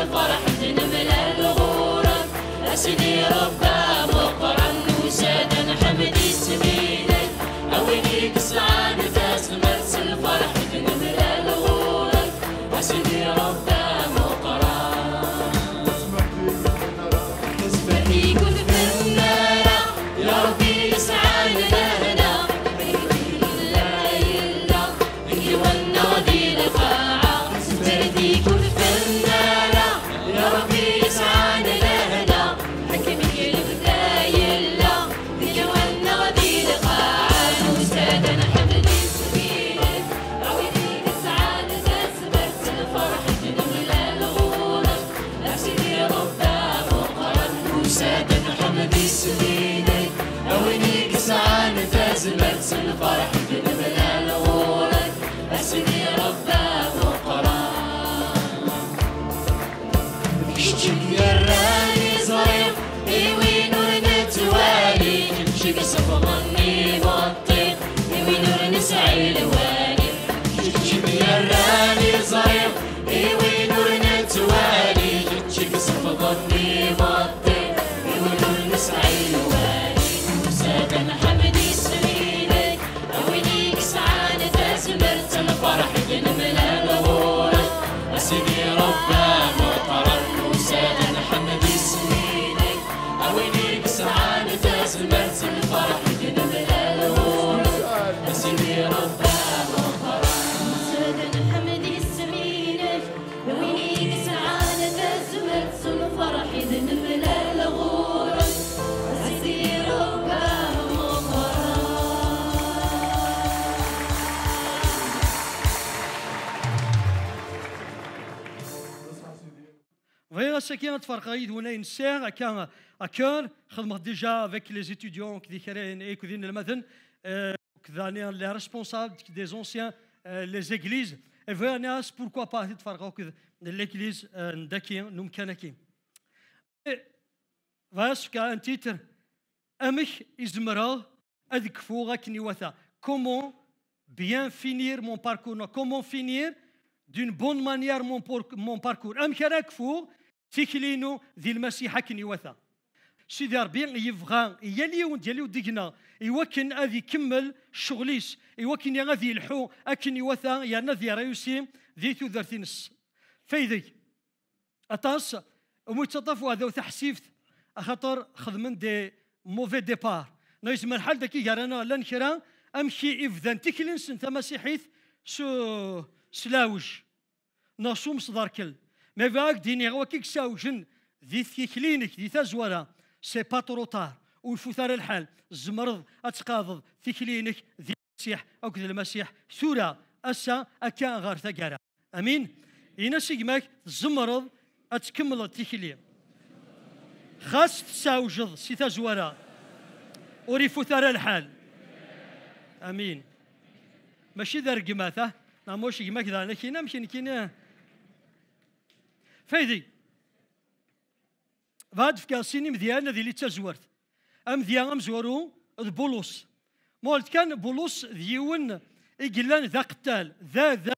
الفرح زين لغورك غورك أسيدي ربك Say a word, seven ce a enseignante Farqaïd ou une sœur à cœur, déjà avec les étudiants qui disent que euh، les responsables des anciens, euh، les églises, et vous pourquoi pas l'église d'Akien, nous Kanaki. Et a un titre Amich Izmara Adikfoura Kniwata. Comment bien finir mon parcours Comment finir d'une bonne manière mon parcours Amich Adikfoura تيكلينو ذي المسيح كن يوثا سيدي ربي يبغى يا اليوم ديالي ودقنا يوكن اذي يكمل شغليس يوكن غادي يلحو اكن يوثا يا نذي ريوسي ذي تو نص فيدي اتاس ومتطف هذا وتحسيفت خاطر خدمن دي موفي ديبار نايس مرحل داكي يرانا لا نكرا امشي افذان تيكلينس انت مسيحيث سو سلاوج نصوم صدار كل ما فاك ديني غوا غوكيك ساوجن ذي ثيكلينك ذي تزورا سي با ترو طار ويفوثار الحال زمرض اتقاضض ثيكلينك ذي المسيح او كذا المسيح ثورا اسا اكا غار ثقارا امين اينا سيجماك زمرض اتكمل تيكلي خاص تساوجض سي تزورة وريفوثار الحال امين ماشي دار قماثه نعم واش يجمع كذا لكن مشي كنا فايدي فهاد كاسين مديان ذي اللي تزورت ام ديان ام زورو ذ بولس مولت كان بولوس ذيون إجلان ذا قتال ذا ذا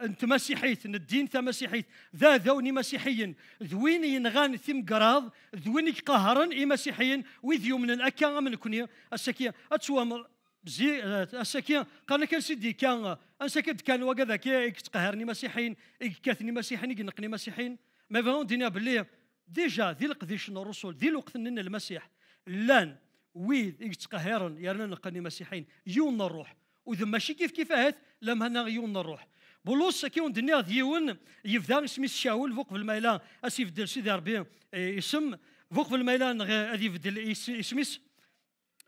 انت مسيحيت الدين ثا مسيحيت ذا ذوني مسيحيا ذوين ينغان ثم قراض ذوين قهرا اي مسيحيا وذ من الاكا من كوني السكيه اتسوامر زي السكين آه، قال لك سيدي كان آه، انسكت كان وكذا كي تقهرني مسيحيين كاثني مسيحيين ينقني مسيحيين ما فهمت دينا بلي ديجا ذي القديش الرسول ذي الوقت ان المسيح لان ويد تقهرن يرنا نقني مسيحيين يون الروح وذم ماشي كيف كيف هات لما هنا يون الروح بولوس كيون دنيا ديون يفدا اسمي الشاول فوق في الميلان اسيف ديال سيدي ربي اسم آه، فوق في الميلان غادي يبدل اسمي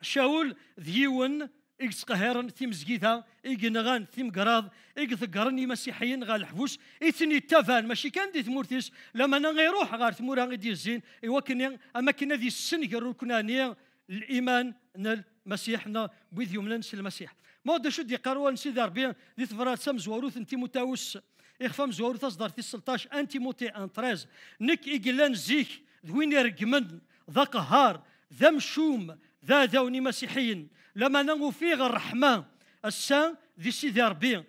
شاول ديون إكس قهيرن ثيم زكيثا إكنغان ثيم قراض إكثقرن المسيحيين غال الحبوس إثني تفان ماشي كان دي ثمورتيس لما أنا غيروح غار ثمورا غيدي الزين إوا كان أما كنا ذي السن كنا الإيمان نال مسيحنا يوم لنس المسيح ما دا شو دي قروان سيدي ربي دي ثفرات سمز وروث انتي متاوس إخفام زوروث أصدر في 16 أنتي موتي أن 13 نك إجلان زيك ذوين يرقمن ذا قهار ذا مشوم ذا ذوني مسيحيين لما نوفيغ الرحمة السان دي سيدي ربي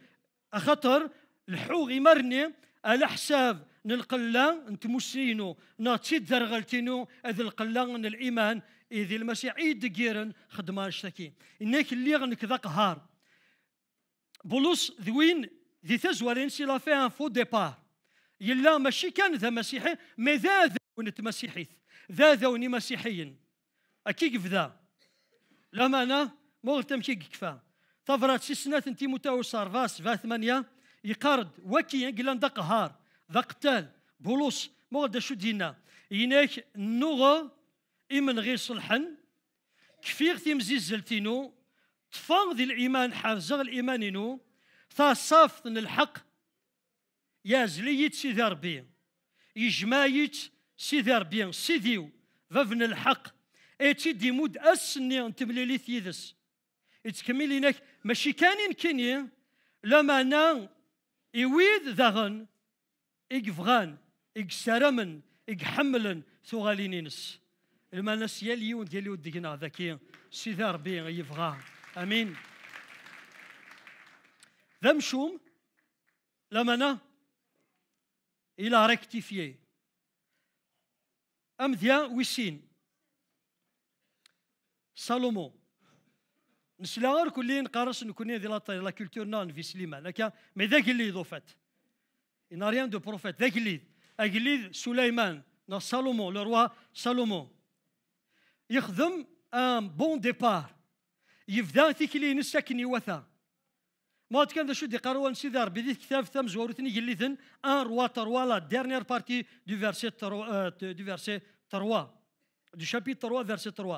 أخطر الحوغ يمرني على حساب نلقلا نتمسينو ناتشيد ذرغلتينو اذ القلا الايمان اذ المسيح عيد جيرن خدمة الشتاكي انك اللي غنك ذا قهار بولوس ذوين ذي تزورين سي لافي ان فو ديبار يلا ماشي كان ذا مسيحي مي ذا ذا ونت مسيحي ذا ذا وني مسيحيين اكيد ذا غمانة مغتم كي كفا طفرات سسنات انتي متاو سارفاس فا ثمانية يقارد وكي ينقلان دا قهار دا قتال بولوس مغدا شو دينا يناك نوغ إمن غير صلحن كفيغ تيمزي زلتينو طفان ذي الإيمان حافزغ الإيمان نو تا الحق يا زليت سيدي ربي يجمايت سيدي ربي سيديو فافن الحق اتي دي مود اسني انت مليلي ثيدس يتكمل هناك ماشي كان كيني لما انا يويد ذغن يقفغان يقسرمن يقحملن ثغالين ينس لما ناس يا اليوم ديال ود دينا ذاكي سيدي ربي يفغا امين ذا مشوم لما انا الى ريكتيفيي ام ذيا ويسين سالومون نسلاور كلين قارس نكوني دي لا كولتور نان في سليمان لكن مي ذاك اللي ضفت إن ريان دو بروفيت ذاك اللي أجليد سليمان نا سالومو لو روا سالومو يخدم ام بون ديبار يبدا اللي نسكني وثا ما كان شو دي قروا نسيدار بدي كتاب ثم زورتني قال لي ذن ان روا تروا لا ديرنيير بارتي دو فيرسي تروا دو فيرسي تروا دو شابيت تروا فيرسي تروا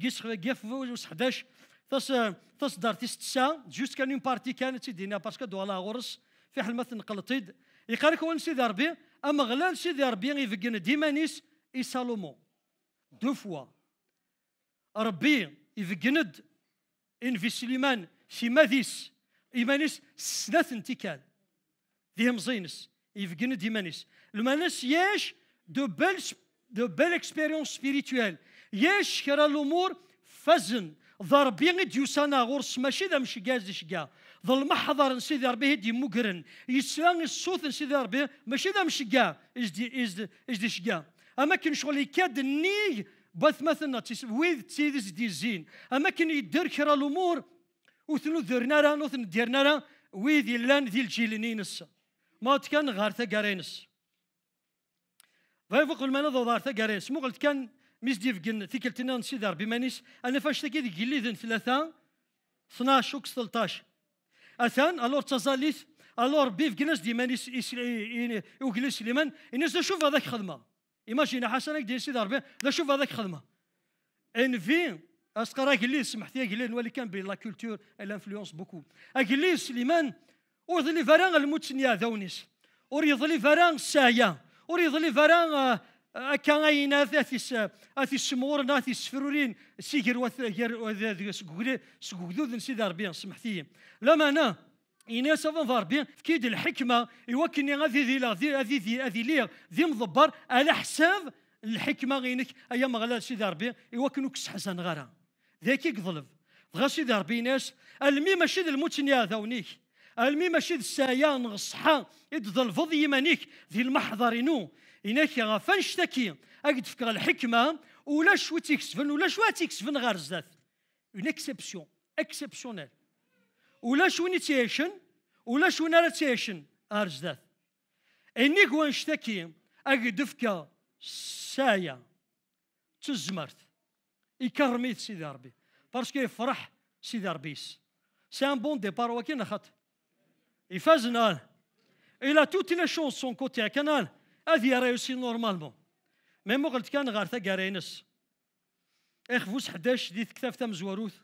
كيس كيف وس 11 تص تص دار تيس تسعة جوست كان بارتي كانت تيدينا باسكو لا غورس في حل مثل نقلطيد يقارك وين سيدي ربي اما غلال سيدي ربي يفكن ديما نيس اي سالومون دو فوا ربي يفكند ان في سليمان في ماديس ايمانيس سنات انتكال ديهم زينس يفكند ايمانيس المانس ياش دو بيل دو بيل اكسبيريونس سبيريتويل ياش كرا الامور فزن ضربي ديوسانا غرس ماشي ذا مش جاز شقا ذا المحضر سيدي ربي هدي مقرن يسلان الصوت سيدي ربي ماشي ذا مش جا دي ازدي ازدي دي شقا اما كان شغل يكاد ني بث مثلنا ويذ تيدز دي زين اما كان يدير كرا الامور وثنو ذرنا راه نوثن ديرنا راه ويذ يلان ذي الجيلنين السا ما كان غارثا كارينس فيفقل من ذو ذار ثقارينس مو قلت كان ميس ديف قن ثيكلتنا نسيد ربي مانيس انا فاش تاكي ديك اللي ثلاثه 12 وكس 13 اثان الور تزاليث الور بيف دي مانيس وكلاس سليمان الناس شوف هذاك خدمه ايماجينا حسن ديال سيدي ربي لا شوف هذاك خدمه ان في اسقرا كلي سمحتي كلي نولي كان بين لا كولتور الانفلونس بوكو اكلي سليمان وذلي فران الموت سنيا ذونيس ور يظلي فران السايا ور فران آه، كاين اثيس ذاتي سمور ناتي سفرورين سيجر وثير سكوكدود نسيد ربي سمحتي لما انا إناس أفن فاربي كيد الحكمة يوكني غادي ذي لا ذي ذي ذي ليغ ذي مضبر على حساب الحكمة غينك أيا غلا سيدي ربي يوكنو كس حسن غرا ذاك يقظلب دغا سيدي ربي ناس المي ماشي الموتنيا ذاونيك المي ماشي ذا السايا نغصحا ظل فضي يمانيك ذي المحضر نو هناك غافا نشتكي اكد فكرة الحكمة ولا شو تيكسفن ولا شو تيكسفن غير زاف اون اكسبسيون اكسبسيونيل ولا شو تيشن ولا شو نرى تيشن غير زاف انيك ونشتكي اكد فكرة سايا تزمرت يكرميت سيدي ربي باسكو يفرح سيدي ربيس سي ان بون ديبار ولكن خط يفازنا الى توتي لي شونسون كوتي أكنال هذه رايوسي نورمالمون ميمو قلت كان غار اخ اخفوس 11 ديت كتاب تام زواروث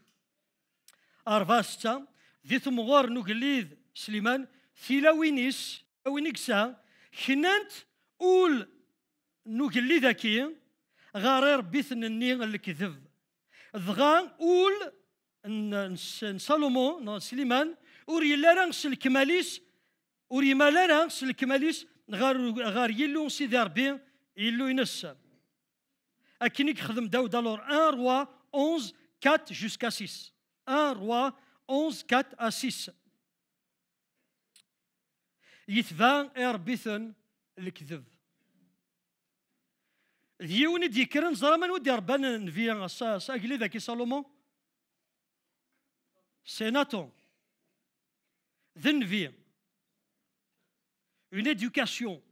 اربعة ستة ديت مغور نوكليد سليمان ثيلاوينيس وينيكسا خنانت اول نوكليد ذاكي غارير بيثن الني الكذب ضغا اول سالومون سليمان اوري لا الكماليس اوري ما لا الكماليس غار غار يلو سيدي ربي يلو ينس اكن يخدم داود الور ان روا 11 4 جوسكا 6 ان روا 11 4 à 6 يتبان اربثن الكذب ديون دي كرن زرمان ودي ربان نفيا غصاص اقلي ذاك سالومون سيناتون ذنفيا une éducation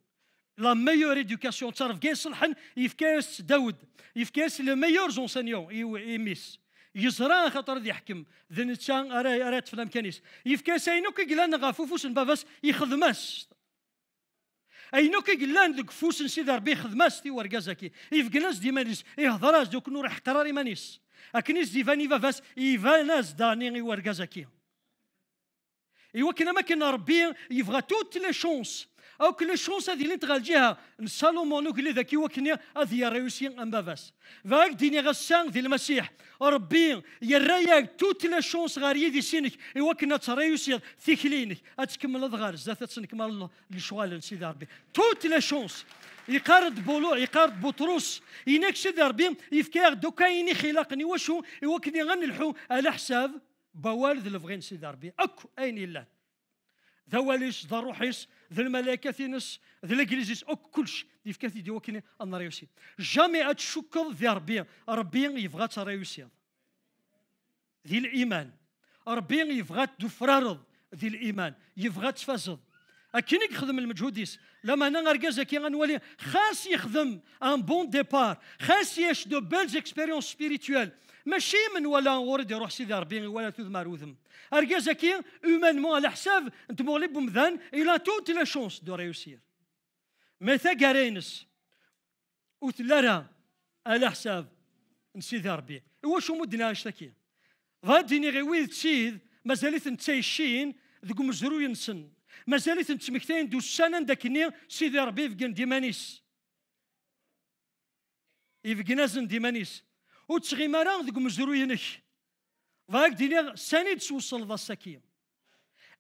la meilleure éducation تعرف كاع صلحن يفكاس داود يفكاس لو ميور زونسينيون يميس يزرا خاطر يحكم ذن تشان ارا ارات في الامكانيس يفكاس اينوك قلان غافوفوس بافاس يخدماس اينوك جلنا ذوك فوس بيخدمس ربي ورجزكي تي ورقازاكي يفكناس ديمانيس يهضراس دوك نور احترار مانيس اكنيس دي ديفاني فافاس يفاناس داني ورقازاكي ايوا كنا ما كنا ربي يبغى توت لي شونس او كل شونس هذه اللي جهه سالومون اللي ذاك يوكني هذه ريوسي ام بافاس فاك ديني غسان ديال المسيح ربي رايك توت لي شونس غاري دي سينك يوكنا تريوسي تكلينك اتكمل الضغار زات تسنك مال الشوال سيدي ربي توت لي شونس يقارد بولو يقارد بطرس يناك سيدي ربي يفكار دوكا يني خلاقني واشو يوكني غنلحو على حساب بوالد لفغين سيدي ربي اكو اين الله ذا ضروحيس ذا روحيش ذا الملائكة ثينس ذا الإنجليزيس او كلش ديف كاتي دي وكني أنا ريوسي جامي أتشكر ذي ربي ربي يبغى تريوسي ذي الإيمان ربي يبغى تفرارض ذي الإيمان يبغى تفازض أكين يخدم المجهوديس لما أنا غرقازة كي غنولي خاص يخدم أن بون ديبار خاص ياش دو بيلز اكسبيريونس سبيريتوال ماشي من ولا ورد يروح سيدي ربي ولا ثوث ماروثم اركازاكي هومانمون على حساب انت مغلب بمذان الى توت لا شونس دو ريوسير مي ثا كارينس وثلارا على حساب نسيدي ربي واش مدنا اشتكي غاديني غي ويد تسيد مازالت نتايشين ذوك مزروي نسن مازالت نتمكتين دو السنة داكني سيدي ربي فكن ديمانيس يفكنازن ديمانيس و تسغي مرا ديك مزروينك فاك ديني ساني توصل ذا السكين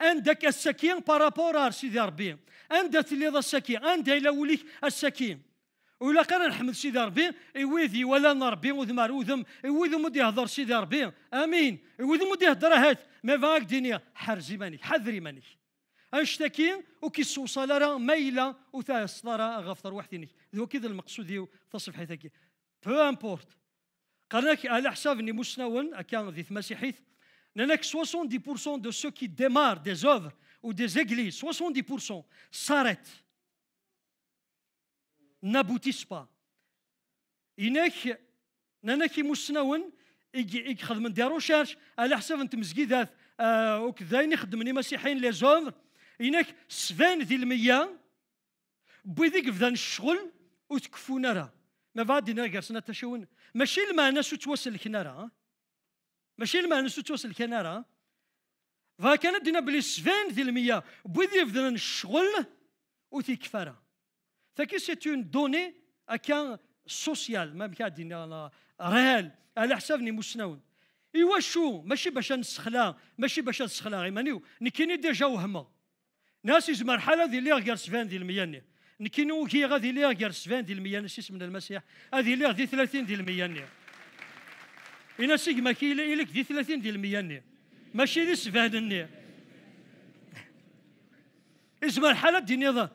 عندك السكين بارابور سيدي ربي عندك اللي ذا الساكية عندك الى وليك الساكية ولا قال نحمد سيدي ربي يويذي ولا نربي وذم وذم يويذي مدي يهضر سيدي ربي امين يويذي مدي يهضر هات مي فاك ديني حرزي ماني حذري ماني اشتكي وكي سوصل راه مايله وثا صلاه غفتر وحديني ذو كذا المقصود في صفحتك بو امبورت قالك على حساب اني مسنون اكان ذي مسيحيث ناناك 70% دو سو كي ديمار دي زوفر او دي églises 70% سارت نابوتيس با إنك نانك مسنون اي خدم ديرو شارش على حساب انت مزقيدات وكذا وكذاين يخدمني مسيحيين لي زوفر إنك سفان ذي المية بويديك فدان الشغل وتكفونا راه مفادي سنة تشون ماشي لما سو توصل الكنارة ماشي لما سو توصل الكنارة فكانت دينا بلي سفين ذي المية بوذي فدنا الشغل وثي كفارة فكي سيت دوني اكان سوسيال ما بكا دينا ريال على حسابني مسنون ايوا شو ماشي باش نسخلا ماشي باش نسخلا مانيو نكيني ديجا وهمه ناس يزمر حاله ذي اللي غير سفين ذي المية نكينو كي غادي ليغ غير 70 ديال المية ماشي من المسيح هذه ليغ دي 30 ديال المية ني إنا سيك ما كي إلك دي 30 ديال المية ني ماشي دي 70 ني إزما الحالة دي نظام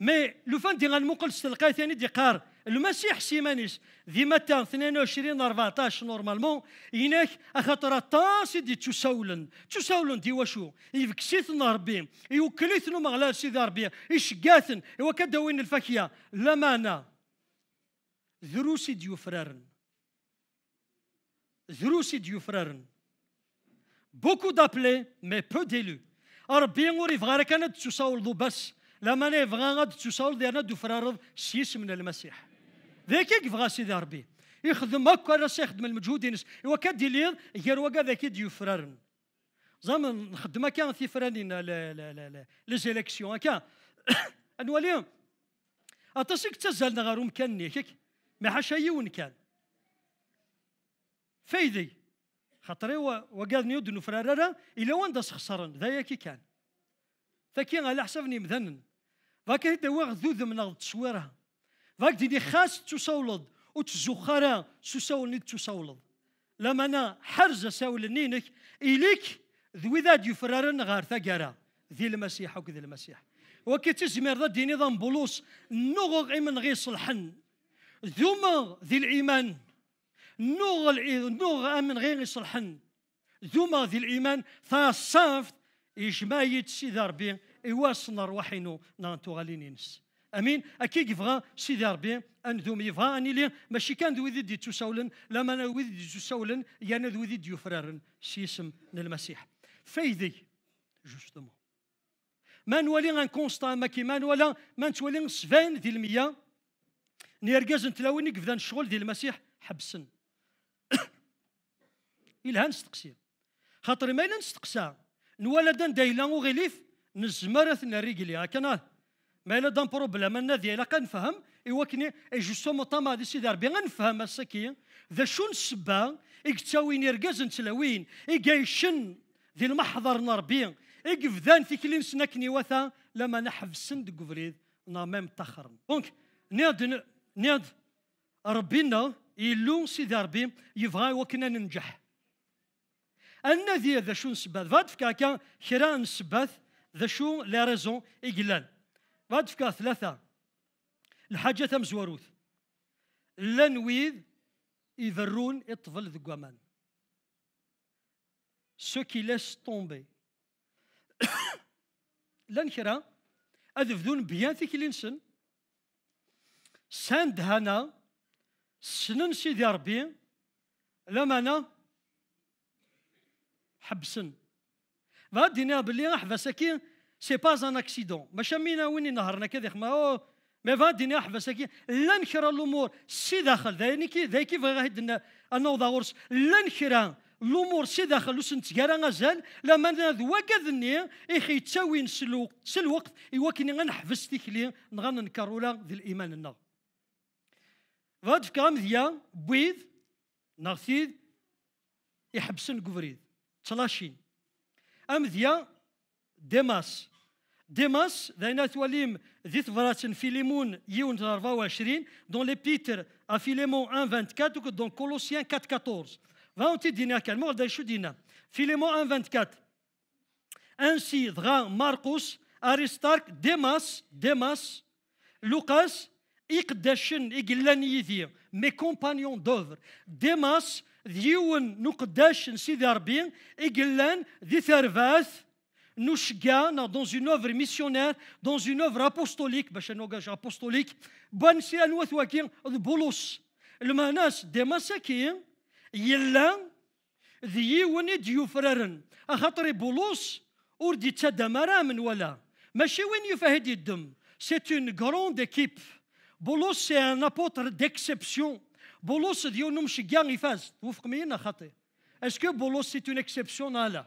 مي لو فان دي غنمقل ستلقاي ثاني دي قار المسيح سيمانيس متى 22 14 نورمالمون يناك اخطر طاس دي تسولن تسولن دي واشو يفكسيثن ربي نو مغلا سيدي ربي يشقاثن الفكيه لا لمانا ذروسي فرارن ذروسي فرارن بوكو دابلي مي بو ديلو ربي غوري فغارة كانت تساولضو بس لما نفغان فغا غاد تساولض انا دو فرارض سيس من المسيح ذاك يفغى سيدي ربي يخدم هكا راس يخدم المجهود ينس ايوا كديلير غير وكا ذاك يفرارن زعما نخدم هكا في فرانين لا لا لا لا لي زيليكسيون هكا انوالي اتصيك تزالنا نغارو مكان نيكك ما حاشا يون كان فايدي خاطر وقال نيودنو فرارارا الى واندا سخسرن ذايا كي كان فكي على حسبني مذنن فكي هدا واغ ذوذ من التصويرها فاك ديني خاص تسولد وتزخرا تسولني تسولد لما انا حرز نينك اليك ذوي ذاد يفررن غار ثقرا ذي المسيح وكذي المسيح وكي تزمر ذا ديني ذا بولوس نغغ من غيص الحن ذوما ذي الايمان نوغ نوغ من غير الحن ذوما ذي الايمان ثا صافت سيدار بي ربي يواصل روحينو نانتو غالينينس امين اكيد يبغى سيدي ربي انذوم يبغى اني لي ماشي كان ويدي دي تسولن لا انا ويدي دي تساولن يا انا ويدي دي سي اسم المسيح فايدي جوستومون ما نولي ان كونستان ما كيما نولا ما نتولي سفان دي المية نيرقاز نتلاوني كفدا الشغل ديال المسيح حبسن إلها نستقسي خاطر ما نستقسى نولد دايلا وغليف نزمرث نريقلي هكا ما انا دان بروبليم انا ديالي كنفهم كني اي جوستومون طما هذا السيد ربي غنفهم الساكيه ذا شون السبا يكتاوين يرقاز نتلاوين يقايشن ذي المحضر نربي يقفذان في كلين سنكني وثا لما نحبسن سند قفريد نا ميم تاخرن دونك نياد نياد ربينا يلو سيدي ربي يبغى وكنا ننجح أنا ذي ذا شو فاد في كاكا خيران نسبات ذا شو لا ريزون إقلال غاد فكا ثلاثة الحاجة مزوروث لنويذ يذرون الطفل ذقوامان سو كي لاس طومبي لن كرا اذفذون بيان لينسن ساند هانا سنن سيدي ربي لما انا حبسن غادي نابلي راح كي سي باز ان اكسيدون ماشي مينا وين نهرنا كذا ما هو ما فادني احبس لا نكرا الامور سي داخل ذاك كي ذاك كيف غاهدنا انه ضغورس لا نكرا الامور سي داخل وسنتكارا مازال لما ذو كذني اخي تساوي نسلوق الوقت يوكني غنحبس تيك لي غننكر ولا ذي الايمان النا في كام مذيا بويد نغثيد يحبسن قفريد تلاشين أمذيا ديماس ديماس ذاين توليم ذيت فراتن فيليمون يون 24 دون لي بيتر ا فيليمون 1 24 دون كولوسيان 4 14 فاون تي دينا كالمور دا شو دينا فيليمون 1 24 انسي ذغا ماركوس اريستارك ديماس ديماس لوقاس يقداشن يقلان يذي مي كومبانيون دوفر ديماس ديون نقداشن سيدي ربي يقلان ذي ثرفاث nous dans une œuvre missionnaire, dans une œuvre apostolique, parce ben, qu'on apostolique, bonne si à nous qui bolos. Le manas des massacres, hein? il l'a, dit ou a dit ou frère, à hâter bolos, ou dit ça d'amara, mais voilà. Mais chez vous, C'est une grande équipe. Bolos, c'est un apôtre d'exception. Bolos, dit ou nous, je gagne, il fait. Est-ce que Bolos, c'est une exception à Allah?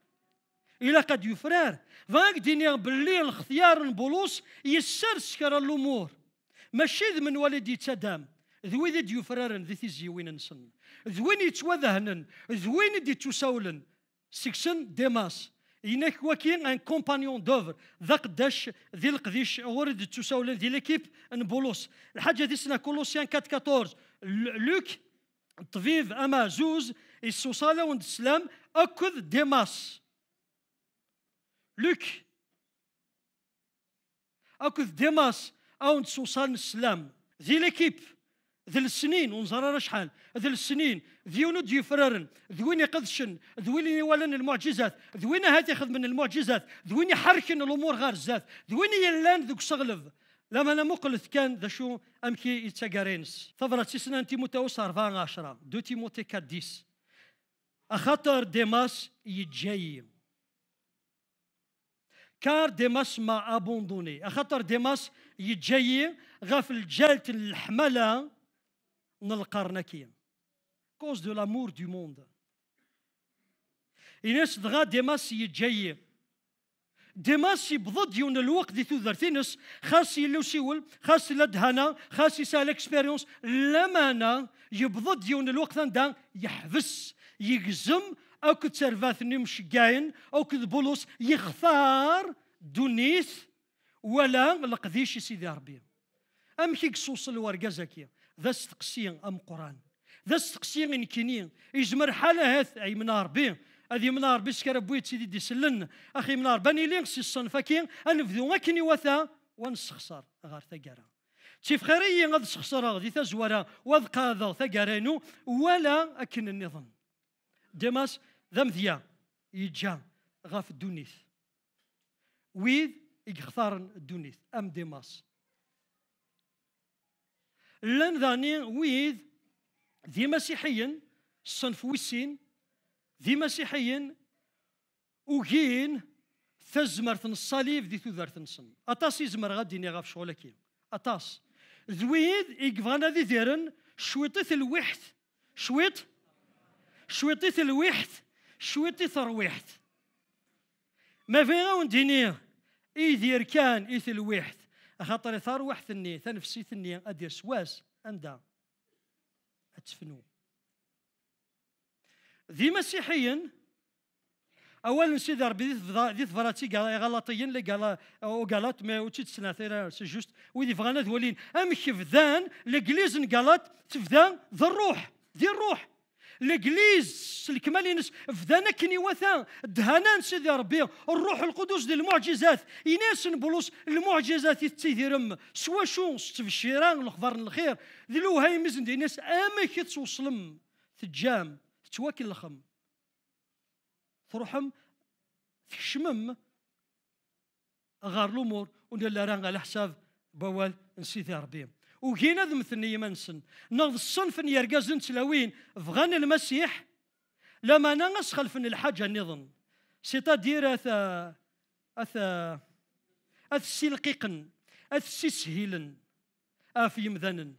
الى قد يفرار فانك ديني بلي الاختيار البولوس يسر سكر الامور ماشي من والدي تدام ذوي ذي يفرارن ذي وين نسن ذوين يتوذهنن ذوين دي تساولن سكسن ديماس إنك وكين ان كومبانيون دوفر ذا قداش ذي القديش ورد تساولن ذي ليكيب ان بولوس الحاجة ذي سنة كولوسيان 4 لوك طبيب اما زوز السوصالة وند السلام اكد ديماس لوك اوك ديماس اون سوسان السلام ذي ليكيب ذي السنين ونزار راه شحال ذي السنين ذيونو دي فرارن ذوين يقدشن وين يولن المعجزات وين هات ياخذ من المعجزات وين يحركن الامور غير زات وين يلان ذوك صغلب لما انا مقلت كان ذا شو امكي يتساقارينس ثبرة تسنان تيموتاوس 4 10 دو تيموتي 4 10 اخاطر ديماس يجيم كار ديماس ما ابوندوني خاطر ديماس يتجاي غافل جالت الحمله نلقرنكيا كوز دو لامور دو موند إناس دغا ديماس يتجاي ديماس يبضد يون الوقت دي تودرتينس خاص يلو سيول خاص لدهانا خاص يسال اكسبيريونس لمانا يبضد يون الوقت دان يحبس يجزم أو كتسرفاثني جاين أو كد بولس يختار دونيس ولا لقديش سيدي ربي أم هيك صوص الورقة زكية ذا استقسي أم قران ذا استقسي إن كيني يزمر حالة هاث أي من ربي هذه من ربي سكر بويت سيدي ديسلن أخي من ربي لي سي الصنفة كي أنفذو مكني وثا ونسخسر غار ثقارة تيف خيري غاد سخسر غادي تزورا واد قاضا ثقارانو ولا أكن النظام ديماس ذا مذيا يجا غاف الدونيث ويد يختار الدونيث ام ديماس لن ذاني ويد ذي مسيحيا صنف ويسين ذي مسيحيا وجين ثزمرت الصليب ذي تودرت صن اتاس يزمر غادي نغاف غاف شغلك اتاس ذويد يقفانا ذي ذيرن شويطيث الوحت شويط شويطيث الوحت شويتي ترويحت ما فين غنديني يدير كان يتلويحت خاطر واحد ثني تنفسي ثني ادير سواس اندا اتفنو ذي مسيحيا اولا سيدي ربي ذي فراتي قال غلطيين اللي قال او قالت ما وتشي تسنا سي جوست ويدي فغانا ذولين امشي فذان ليكليز نقالت تفذان ذا الروح دي الروح لجليز الكمالينس فدانا كني وثان دهانا سيدي ربي الروح القدس ديال المعجزات ايناس بولوس المعجزات تيديرم سوا شو ستفشيران الخبر الخير ذي الوهيمزن ديال اما امك توصلم تجام تواكل لخم تروحم تشمم غار الامور وندير راه على حساب بوال نسيتي ربي وجينا ذم ثني منسن نغض الصنف ان يرقزن تلوين فغن المسيح لما ننس خلفن الحاجة نظن سيتا دير اثا اثا اث سيلقيقن اث سيسهيلن افي مذنن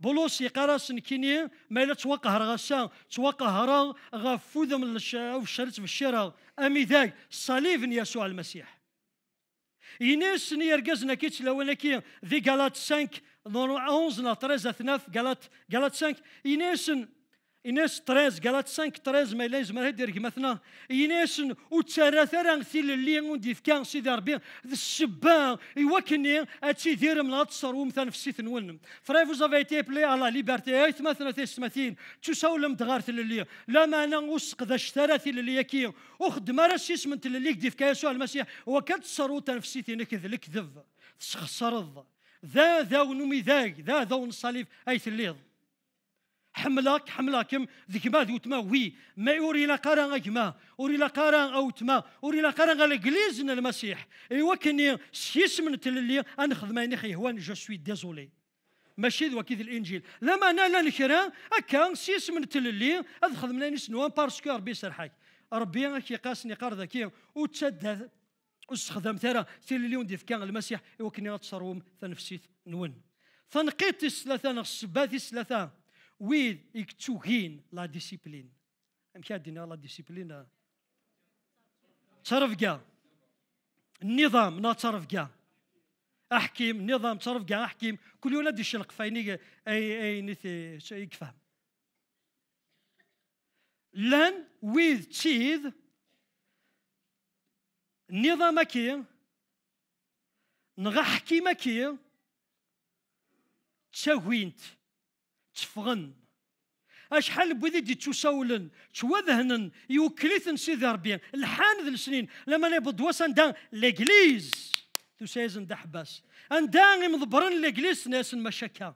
بولوس يقراس كيني ما لا توقع غسا توقع غفوذ من الشرط في الشرى امي ذاك صليفن يسوع المسيح يناس يرقزنا كيتش لو انكي ذي غالات 5 نور 11 لا 13 اثناف غالات غالات 5 إناس 13 قالت 5 13 ما إلا يزمر هاد ديرك مثلا إناس وتارا ثارا غسيل اللي غندي في كان سيدي ربي الشبا إوا كني أتي دير من تصر ومثلا في السيث نون فراي فوز بلي على ليبرتي هاي ثمثنا في ثمثين تساو لم دغار ثل اللي لا ما أنا غسق ذا ثي اللي كي وخد ما راسيس من اللي كدي كان يسوع المسيح وكانت تصرو في نكذ الكذب تسخسر ذا ذا ونومي ذاك ذا ذا ونصاليف أي ثليظ حملاك حملاكم ذيك ما ذو تما وي ما يوري لا قران اجما وري لا قران او تما وري لا قران غير المسيح ايوا كني شيس من تللي انخدم اني خي هوان جو سوي ديزولي ماشي ذو كيد الانجيل لما انا لا نكرا اكا سيس من تللي ادخل من اني سنوان باسكو ربي سرحك ربي قاسني قار ذاك وتشد استخدم ترى تلليون ديف كان المسيح ايوا كني غتصروم تنفسيت نون ثنقيت الثلاثه نغصبات الثلاثه wid يكتوغين لا ديسيبلين discipline. أمشي عندنا لا ديسيبلين تصرف كاع النظام لا تصرف كاع احكم نظام تصرف كاع احكم كل يوم يشلق شنق اي اي نثي يكفى لان ويذ تشيد نظام كي نغا حكيمة كي تشوينت تفغن اشحال بوذي تسولن توذهنن يوكلثن سيدي ربي الحان ذي السنين لما نبض وسن دان ليغليز تسايزن دحباس ان دان مضبرن ليغليز ناس مشاكا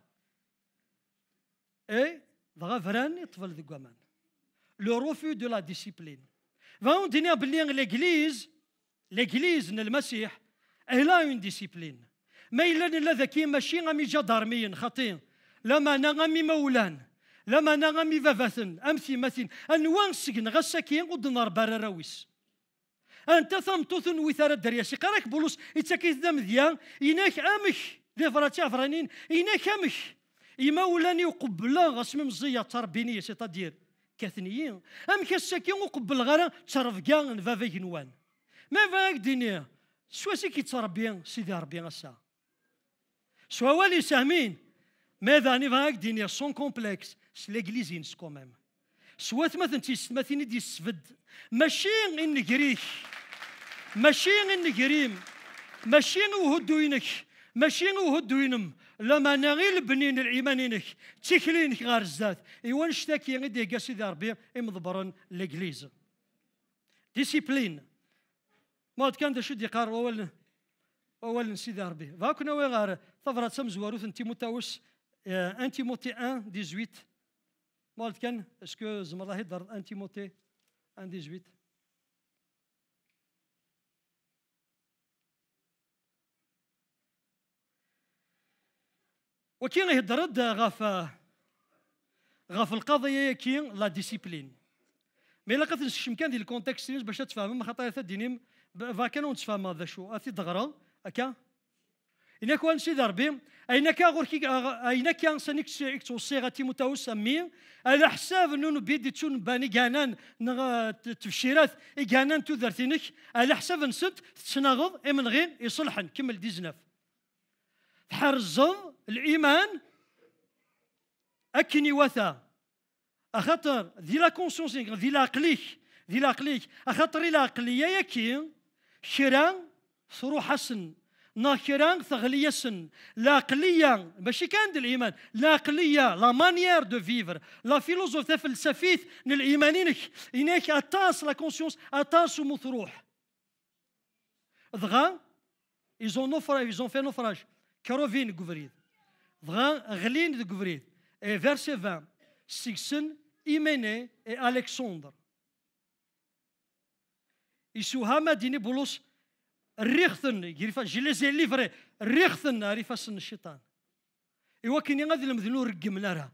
اي ضغا فران يطفل ذي قمان لو روفي دو لا ديسيبلين فاون دينيا بلي ليغليز ليغليز ان المسيح لا اون ديسيبلين ما الا لا ذكي ماشي غامي جا دارميين خطير لما نغمي مولان لما نغمي فافاثن امسي مسين أنوان سجن غسكين قد نار برا راويس أنت ثم تثن الدريا سي قراك بولوس إتساكي ذم ذيان إناك أمش دي فراتي أفرانين إناك أمش إمولاني وقبلا غسم تربيني سي تادير كاثنيين أم كساكين وقبل غرا ترفقا نفافي نوان ما فاك دينيا سي كي تربيان سيدي ربي غسا سوا والي ساهمين ماذا نفاك ديني سون كومبلكس سلاجليزينس كوميم سوات ما تنتيس ما تيني دي السفد ماشي ماشين ماشي النجريم ماشي وهدوينك ماشي وهدوينم لما نغيل بنين الإيمانينك تيكلينك غار الزاد إيوان شتاكي غيدي قاسي ذا ربي إمضبرن لإجليز ديسيبلين ما كان شو دي قار أول أول سيدي ربي فاكنا وي غار ثفرات وروث ثنتي متوس 1 euh, Timothée 1 18 que كان اسكو rappelle dans 1 Timothée 1 18 وكي غيهضر غاف غاف القضيه كي لا ديسيبلين مي لا كتنشم كان ديال الكونتكست باش تفهم خاطر دينيم فاكان ونتفاهم هذا شو اثي دغرا هكا إنك وانسي دربي أينك غوركي أينك أنسانك سيك توصيغة تيموتاو سمي على حساب نون بيد تون باني كانان تفشيرات كانان تودرتينك على حساب نسد تسناغض إمن غير يصلحن كمل ديزناف تحرزض الإيمان أكني وثا أخطر ذي لا كونسيونس ذي العقليك ذي قليك أخطر العقلية يكي شيران ثروح حسن ناخيران ثغلية سن العقلية ماشي كان الإيمان العقلية لا مانيير دو فيفر لا فيلوزوفيا فلسفيت من الإيمان أتاس لا كونسيونس أتاس ومثروح ضغا إيزون نوفراج إيزون في نوفراج كروفين كوفريد ضغا غلين كوفريد إي فيرسي 20 سيكسن إيميني إي ألكسندر يسوها مدينة بولوس الريخثن يريفا جلس ليفري الريخثن سن الشيطان إوا كيني غادي المذنو رقم لارا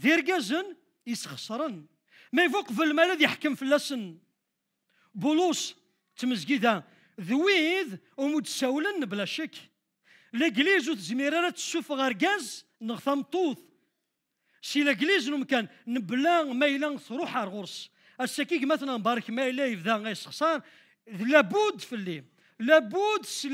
ذير قازن يسخسرن ما يفوق في المال يحكم في اللسن بولوس تمزقيدا ذويذ ومتساولن بلا شك لاجليز وتزمير تشوف غار كاز نغثم طوث سي لاجليز نمكان نبلا مايلان يلا الغرس غرس السكيك مثلا بارك ما يبدا غيسخسر لابد في الليل لابد سي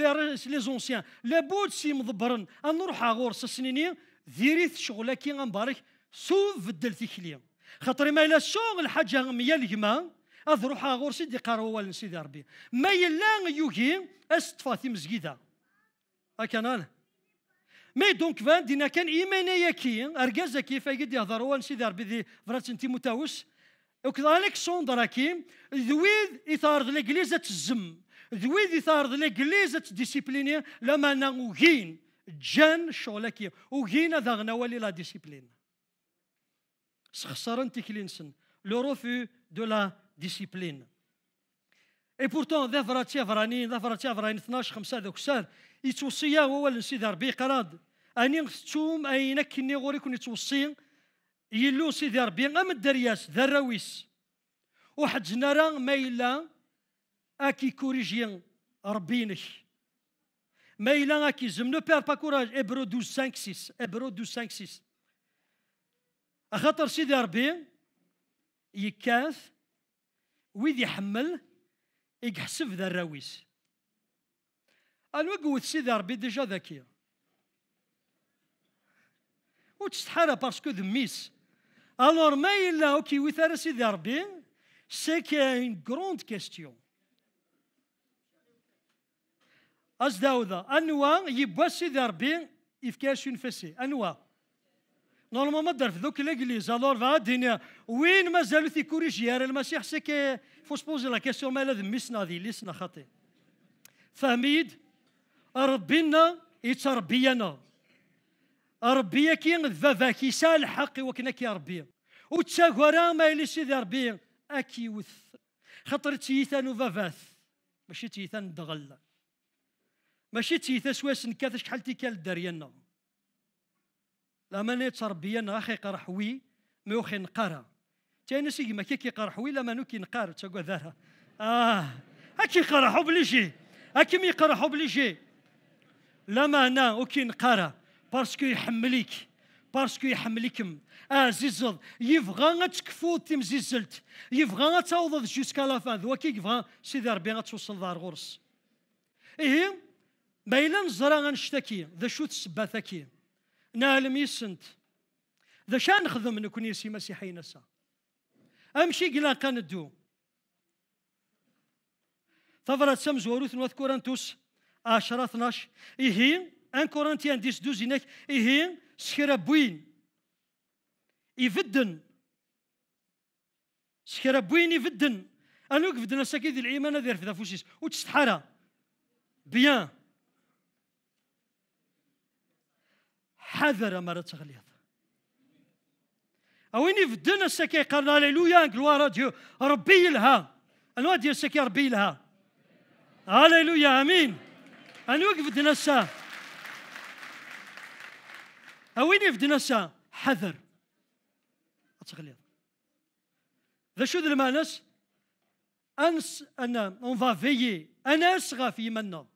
لي زونسيان لابد سي مضبرن نروح غور سنيني ديريت شغل كي غنبارك سوف دلتي تيكليا خاطر ما الا شغل الحاجه ميا الجما اذ روح غور سيدي قارو سيدي ربي ما الا يوكي استفا في هاك انا مي دونك فان دينا كان ايمانيا ياكي ارجازا كيف يقد يهضر هو سيدي ربي ذي فرات انت متاوس وكذلك صندرا كي ذويذ اثار ليغليزه تزم دويدي ثارد ليغليز ديسيبليني لما انا جان شغل كي وغين هذا لا ديسيبلين سخسرن تيكلينسن لو روفو دو لا ديسيبلين اي بورتون ذا فراتيا فراني ذا فراتيا فراني 12 5 ذوك سار يتوصيا هو لسيدي ربي قراد اني نختوم اين كني غوري كون يتوصي يلو سيدي ربي ام الدرياس الراويس واحد جنرا ما إلا اكي كوريجيان ربينش ما إلا اكي زم نو بير با كوراج ابرو 12 5 6 ابرو 12 5 6 سيدي ربي يكاف ويدي حمل يحسب ذا الراويس الوقوت سيدي ربي ديجا ذاكي وتستحرى باسكو ذميس الور ما الا اوكي ويثار سيدي ربي سي كاين كروند كيستيون أز داودا انوا يبوا سيدي ربي يفكاش ينفسي انوا نورمالمون دار في ذوك ليغليز الور فا دينيا وين مازالو في يا المسيح سكي فو سبوزي لا كيسيون مالا ميسنا ذي ليسنا خاطي فهميد ربينا يتربينا ربي كي ذبابا كي حق وكنا كي ربي وتساكورا ما يلي سيدي ربي اكي وث خاطر تيثان وفافاث ماشي تيثان دغل ماشي تي تسواس نكاث شحال تيكال ماني تربي تربينا اخي قرحوي مي وخي نقرا تاين سي ما كي لا مانو كي كينقار تاكو دارها اه هاكي قرحو بلي شي هاكي مي يقرحوا بلي شي لما انا نقرا باسكو يحمليك باسكو يحملكم آه يبغى تكفو زيزلت يبغى تاوض جوسكا لافان ذوكي كي سيدي ربي غتوصل دار غرس ايه مەلەن زەران شتێکی دەشوت سبەتەکی نالمی سند دەشان خدم مسيحي نسا امشي قلا كان الدو تفرت سمز وروث نوث كورنتوس عشرة اثناش إيهي أن كورنتيان ديس دوزينك سخيرا بوين يفدن بوين يفدن أنا وقف ساكيد ساكي ذي في ذا فوسيس وتستحرى بيان حذر مرة تغليظ اويني في الدنيا السكي قال هاليلويا غلوارا ديو ربي لها انو ديال السكي ربي لها هاليلويا امين انو وقف دنا السا اويني في دنا السا حذر تغليظ ذا شو المانس انس انا اون فا فيي انا اسغى في منا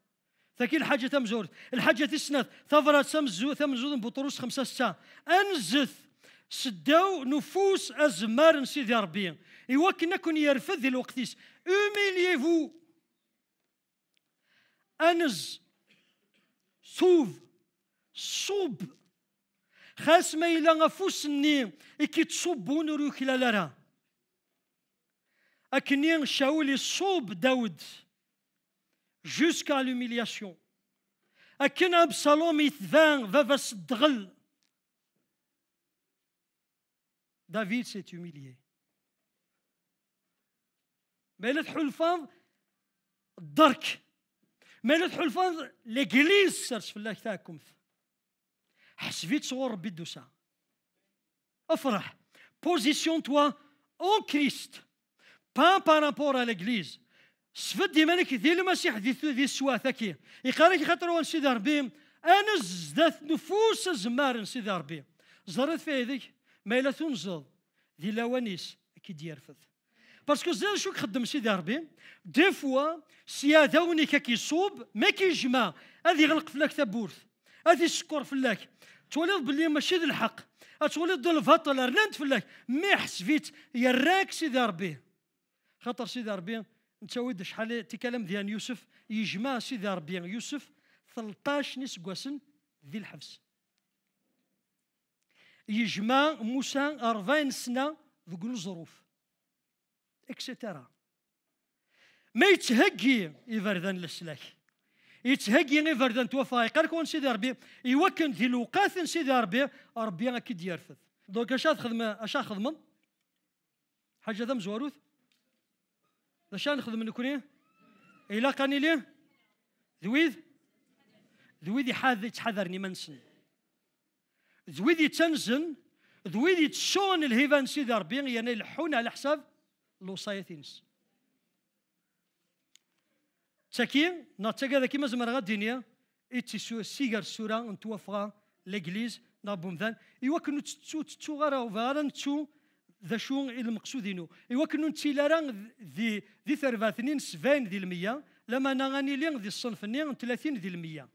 ثكي الحاجة تم زورت الحاجة تسنث ثفرة تم زو ثم زودن بطروس خمسة ستة أنزث سدو نفوس أزمار سيدي ربي إوا كنا كون يرفض ذي الوقتيس أوميليفو أنز صوف صوب خاس ما إلا نفوس ني إكي تصوبون روكلا لالارا أكني شاولي صوب داود jusqu'à l'humiliation. David s'est humilié. Mais le Hulfan, dark. Mais le Hulfan, l'église, Positionne-toi ربي Christ, Positionne-toi en Christ, pas par rapport à l'église. سفد ملك ذي المسيح ذي ذي ثكي يقارك خاطر وان سيدي ربي انا زدت نفوس زمار سيدي ربي زرت في هذيك ما الا تنزل ذي لوانيس اكيد يرفض باسكو زين شو خدم سيدي ربي دي فوا سياده كي كيصوب ما كيجمع هذه غلق فلاك تابورث هذه السكر فلاك توليض باللي ماشي ذي الحق توليض ذي الفطل رنانت فلاك ما يحس يراك سيدي ربي خاطر سيدي ربي نتاود شحال تكلم ديال يوسف يجمع سيدي ربي يوسف 13 نسقواسن ذي الحبس يجمع موسى 40 سنه ذوك الظروف اكسترا ما يتهجي يفردن للسلاك يتهجي يفردن توفى قال كون سيدي ربي يوكن ذي الوقات سيدي ربي ربي اكيد يرفض دونك اش تخدم اش من حاجه ذم زواروث شنو نخدم نكوني إلا قاني ليه ذويذ ذويذ تحذرني يتحذرني منسن ذويذ يتنزن ذويذ يتشون الهيفان سيدي ربي يعني يلحون على حساب تينس تاكي نتاكا ذاكي زمر غادينيا إتي سو سيغار سورة نتوافقا ليغليز نابومذان ايوا كنو تتو تتو غارا وغارا نتو ذا شو المقصودينو ايوا كنو انت لارا ذي ذي اثنين سفان ذي المية لما انا غاني لي ذي الصنف نين 30 ذي المية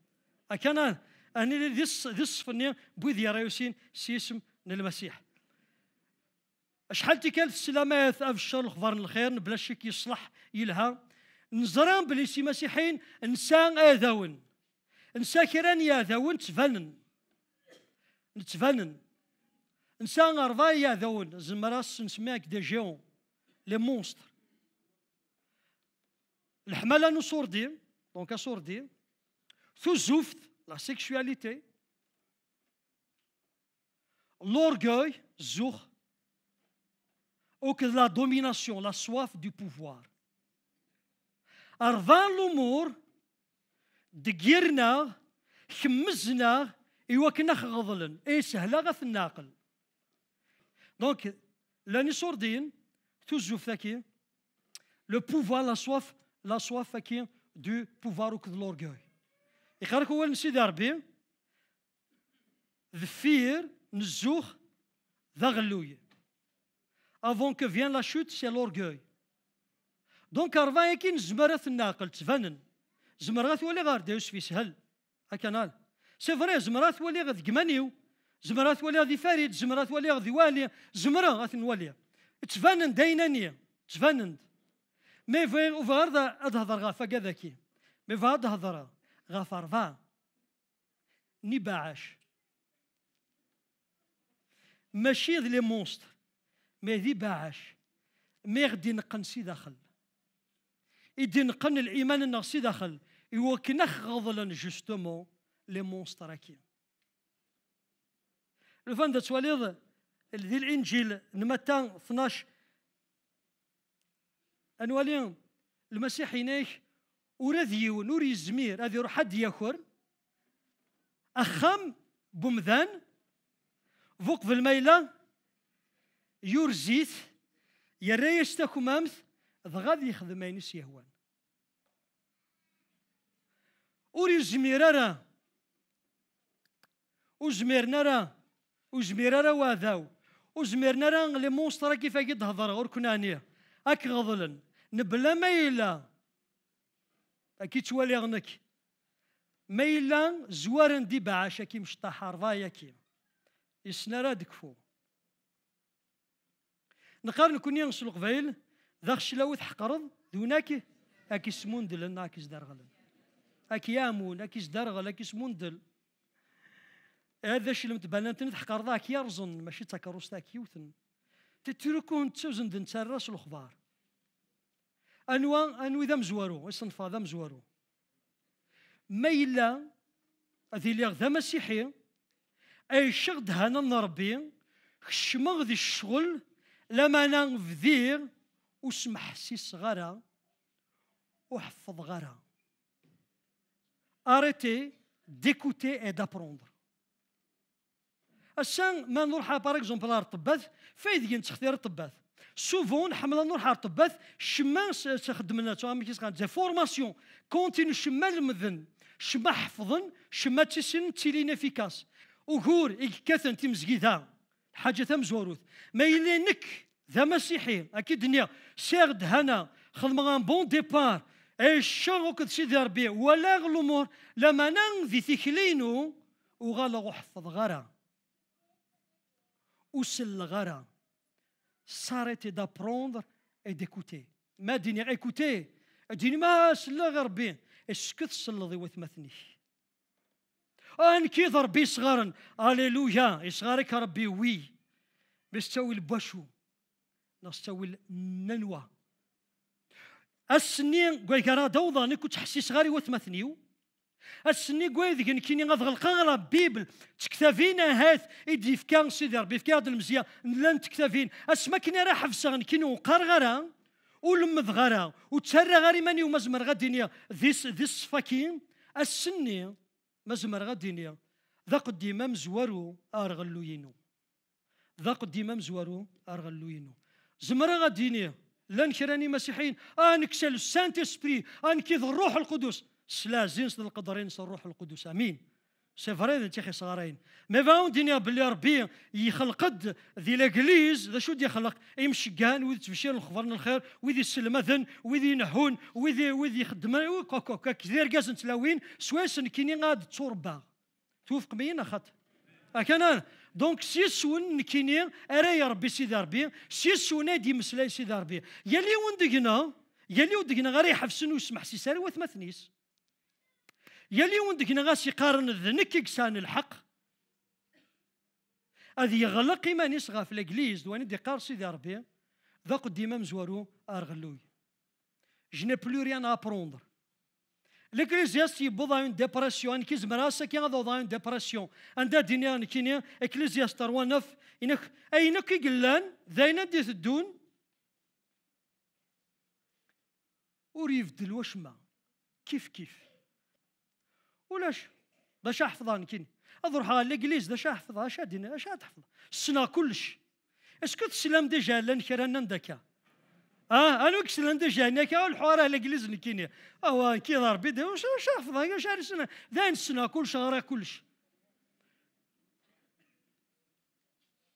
اكنا اني ذي ذي الصنف نين بوي ذي رايوسين سيسم للمسيح شحال تيكال السلامات اف الشر الخبر الخير بلا شك يصلح يلها نزران بلي سي مسيحين انسان اذون انسان كيران ذون تفانن نتفانن انسان رضايا ذول زمراس نسميك دي جيون لي مونستر الحمالة نو سوردي دونك سوردي ثو زوفت لا سيكشواليتي لورغوي زوخ اوك لا دوميناسيون لا سواف دو بوفوار ارضان الامور دقيرنا خمزنا ايوا كنا خغضلن اي سهله غث الناقل Donc, l'année sourdine, toujours fait le pouvoir, la soif, la soif du pouvoir ou de l'orgueil. Et quand on dit Sidi Arbi, Vfir, Nzouk, Daglouye. Avant que vienne la chute, c'est l'orgueil. Donc, دونك رفايا كي نزمرات الناقل تفنن زمرات ولي غار داوس في سهل هكا نال سي فري زمرات ولي غد كمانيو جمرة تولي غادي فريد جمرة تولي غادي والي جمرة غادي نولي تفانند دينانية تفانند مي في وفارد أدهضر غافا كذاكي مي في أدهضر غافا ني نباعش ماشي لي مونستر مي ذي باعش مي غدي نقن سي داخل يدي نقن الإيمان سي داخل يوكنخ غضلا جوستومون لي مونستر أكيد لو فان دا تواليض دي الانجيل نمتا 12 انوالي المسيح هناك وراذ يون الزمير هذه روح حد ياكر اخام بومذان فوق في الميلة يرزيت يريش تاكمامث ضغاد يخدم ينس يهوان وري الزمير راه وزميرنا نرا وجمير راه واذاو وجمير راه لي مونسترا كيف قد هضر غير كنا اك غضلن نبلا ما يلا اكيد توالي غنك ما يلا زوار دي بعاش كي مشطا حارفا كي يسنا راه دكفو نقارن كوني نسلق فايل ذاخ شلاوث حقرض دوناك اكي سموندل ناكي زدرغل اكي يامون اكي زدرغل اكي سموندل هذا الشيء شلمت بلانتن نضحك رضاك يرزن ماشي تكرس ذاك يوثن تتركون تسوزن دن ترس الخبار انوا انوي ذا مزوارو اسن ذا مزوارو ما إلا هذه اللي غدا مسيحي اي شغد هانا نربي خشمغ ذي الشغل لما انا فذير وسمح سي صغارة وحفظ غارة اريتي ديكوتي اي دابروندر الشان ما نروح بار اكزومبل فايد فايدين تختير الطباث سوفون حمله نروح على الطباث شما خدمنا تمام كيس كان فورماسيون كونتينو شما المذن شما حفظن شما تسن تيلين افيكاس وغور تيم زكيدا حاجه زوروث ما نك ذا مسيحي اكيد دنيا سير دهنا خدم غان بون ديبار الشر وقت سيدي ربي ولا الامور لما في ثكلينو وغالا وحفظ غرا ou s'il le S'arrêter d'apprendre et d'écouter. ما ديني écouter. ديني ما سلا غير ربي. اسكت سلضي وثمثني. انكي ربي صغارا. اليلويا. يصغارك ربي وي. بستوي البشو. نستوي الننوى. السنين قوي كرا دوضا نكو تحسي صغاري وثمثنيو. السني قويد كيني غض راه بيبل تكتافين إدي في كان سيدي ربي كان المزيان لن تكتافين اسما راح في حفصا كيني وقار غرا ولمد غرا وتسرى غاري ماني ومزمر غادي ذيس ذيس فاكين السني مزمر غادي ذا قديما مزورو ارغلو ينو ذا قديما مزورو ارغلو ينو زمرا غادي لان كراني مسيحيين انكسل السانت اسبري أنكذ الروح القدس سلازين سن القدرين سن الروح القدس امين سي فري ذا تيخي صغارين مي فاون دينيا بلي ربي يخلق ذي لاكليز ذا شو دي يخلق يمشقان وذي تبشير الخبر الخير وذي السلمذن وذي نهون وذي وذي يخدم كثير كاز نتلاوين سويس كيني غاد توربا توفق مين اخت اكنا دونك سيسون نكيني اري ربي سيدي ربي سيسون دي مسلاي سيدي ربي يلي وندقنا يلي وندقنا غير يحفسن ويسمح سيساري وثمثنيس يلي وندك نغاس يقارن ذنك يقسان الحق هذا يغلق ما نسغى في الإجليز دواني دي قار سيدي ربي ذاق ديما مزورو أرغلوي جني بلو ريان أبروندر الإجليزياس يبوضا يون ديبرسيون أن كيز مراسك يغضوضا يون ديبراسيون أن دا دينيا أن كيني إجليزياس تروان إنك أي نكي قلان ذاين ديت الدون وريف دلوش ما كيف كيف ولاش باش احفظها كين اضرح على ليغليز باش احفظها اش ادين اش تحفظ السنة كلش اسكو تسلم ديجا لان كرانا ندكا اه انا كسلم ديجا نكا والحوار ليغليز نكيني اه كي دار بيدي واش احفظها اش السنة ذا السنة كلش غرا كلش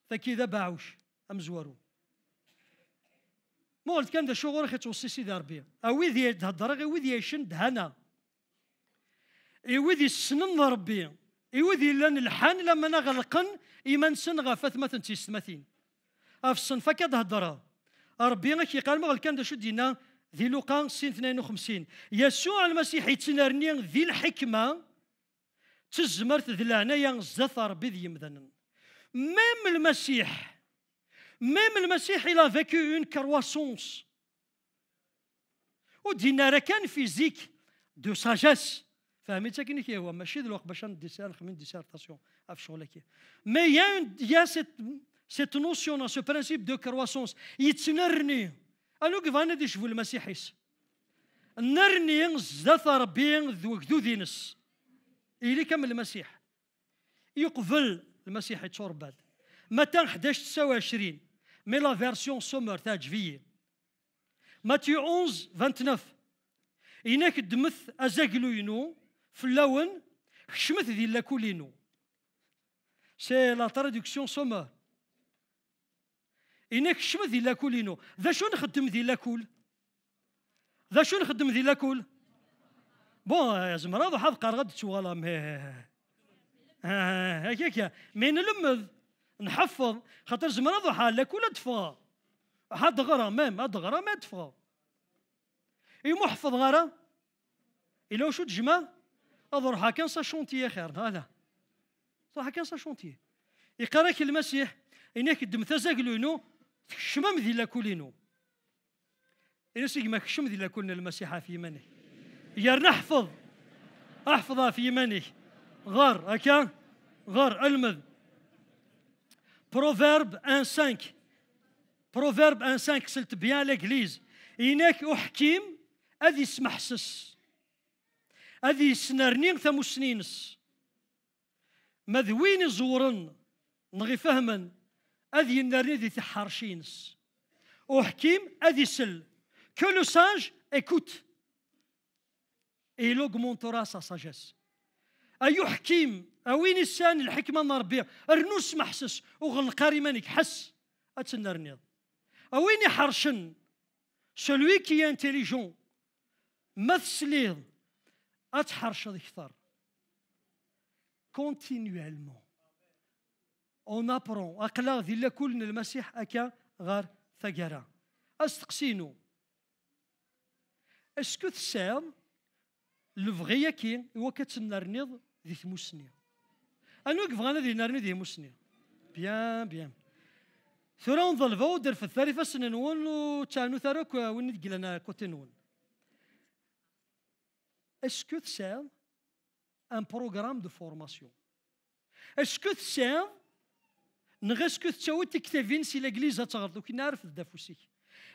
فكي ذا باعوش ام زوارو مولد كان دا شغل خيت وصي سيدي ربي اوي ذي تهضر غير وي ذي يشند هنا ايوا ذي السنن ربي ايوا ذي لان الحان لما نغلقن إيمان ايمانسن ما ثمثن تيستمثين أفصن فكاد هدرا ربي غير كيقال ما كان شو دينا ذي لوقا سين 52 يسوع المسيح يتنارني ذي الحكمه تزمرت ذي العناية زثر بذي ذي ميم المسيح ميم المسيح إلا فيكو اون كرواسونس ودينا راه كان فيزيك دو ساجس فهمي كيني كي هو ماشي دلوق باش ندير خمين ديسارتاسيون اف شغل كي مي يا يا سيت سيت نوسيون سو برانسيب دو كرواسونس يتنرني انو كيفان دي شفو المسيحيس نرني زاث ربي ذو كذو دينس إلي كمل المسيح يقفل المسيح بعد ما تان 11 29 مي لا فيرسيون سومر تاع جفي ماتيو 11 29 إنك دمث أزاكلو ينو في اللون خشمت لا لاكولينو سي لا تراديكسيون سومور إنك خشمت لا لاكولينو ذا شو نخدم لا لاكول ذا شو نخدم لا لاكول بون زمرا ضحى قار غد تشوالا هكاك مي نلمذ نحفظ خاطر زمرا ضحى لاكول دفا حد غرا ميم هاد غرا ما دفا محفظ غرا الى وشو تجمع اظن كان صار شونتيه خير هذا صح كان صار شونتيه يقراك المسيح انك دم تزاقلونو تكشمم ذي لاكولينو سيك ما كشم ذي لاكولنا المسيح في يمنه نحفظ احفظ احفظها في منه غار هكا غار المذ بروفيرب ان سانك بروفيرب ان سانك سلت بيان لاكليز إنك أحكيم أذي سمحسس هذه السنارنين ثم سنينس مذوين زورن نغي فهمن هذه النارنين ذي تحارشينس وحكيم هذه سل كل le اكوت إلو et il augmentera أي أيو حكيم أوين السان الحكمة نربيع أرنوس محسس اسمع حسس مانك حس أتنرنيض أوين حرشن سلوي كي est intelligent اتحرشد اكثر كونتينيوالمون اون ابرون اقلا ذي كل المسيح اكا غار ثقرا استقسينو اسكو تسام لفغيا كي هو كتنرنض ذي ثموسني انو كفغانا ذي نرنض ذي موسني بيان بيان ثورا نظل فودر في الثالثة سنة نون وتانو ثاروك وين انا كوتي Est-ce que c'est un programme de formation Est-ce que c'est نغاش كتساوي تكتافين سي لاغليز تغلط وكي نعرف الدافوسي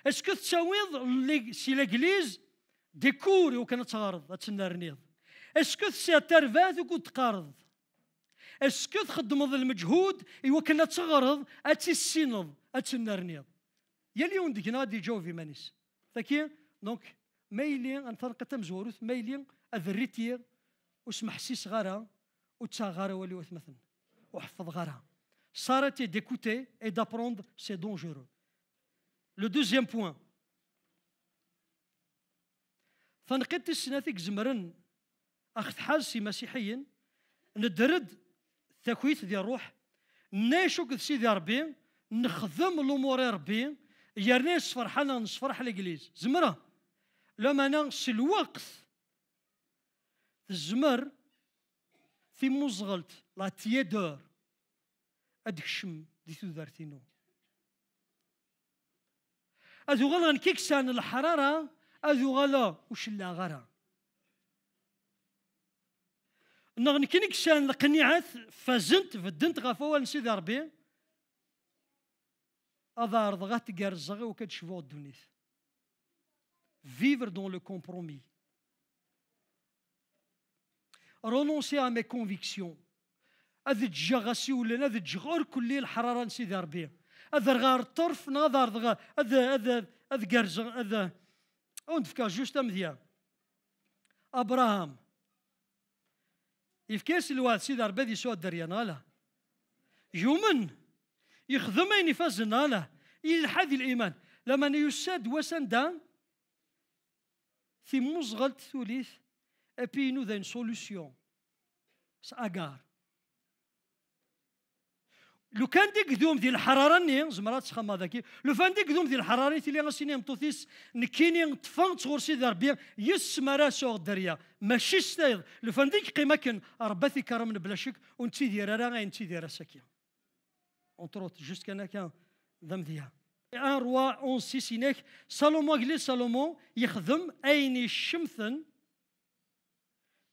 اش تساوي سي لاغليز دي كور وكان تغرض تنرنيض اش كتسا ترفات وكنت تقارض اش هذا المجهود يو كان تغرض اتسينض اتنرنيض يا اللي وندك نادي جوفي مانيس تاكي دونك ميلين ان تنقتم زوروث ميلين أذرتي وسمح سيس غارة وتسا غارة ولي وثمثن وحفظ غارة s'arrêter ديكوتي اي دابروند سي دونجورو لو دوزيام بوان تنقيت السناتيك زمرن اخت حاسي مسيحيا ندرد التكويت ديال الروح ناشك سيدي ربي نخدم الامور ربي يا ناس فرحانه نصفرح الانجليز زمره لما انا الوقت الزمر في مزغلت لا تيادور ادك الشم دي تودرتينو اذو غلا كيكسان الحرارة اذو غلا لا غرا نغن كنكسان القنيعات فزنت فدنت غفوال سيدي ربي اضار ضغط قرزغي وكتشوفو الدونيس فيفر دون لو كومبرومي رونونسي ا مي كونفيكسيون اذج غاسي ولا اذج غور كل الحراره نسيدي ربي اذ غار الطرف نظر ذغ اذ اذ اذ قرز اذ اون تفكا جوست امذيا ابراهام يفكاس الواد سيدي ربي ذي سوى الدريان الا يومن يخدم اين يفزن الا يلحد الايمان لما يساد وسندان في مزغل ثوليث Et puis il nous a une solution. C'est Agar. لو كان ديك ذوم ديال الحراره ني زمرات تخمى ذاك لو فان ديك ذوم ديال الحراره اللي غاسيني مطوثيس نكيني طفان تغور سيدي ربي يسمى راسو الدريه ماشي ستايض لو فان ديك قيمه كان ربي كرمنا بلا شك ونتي دير راه غينتي دير ساكيه اونتروت جوست كان كان ذم ديها ان روا اون سيسينيك سالومون غلي سالومون يخدم اين الشمثن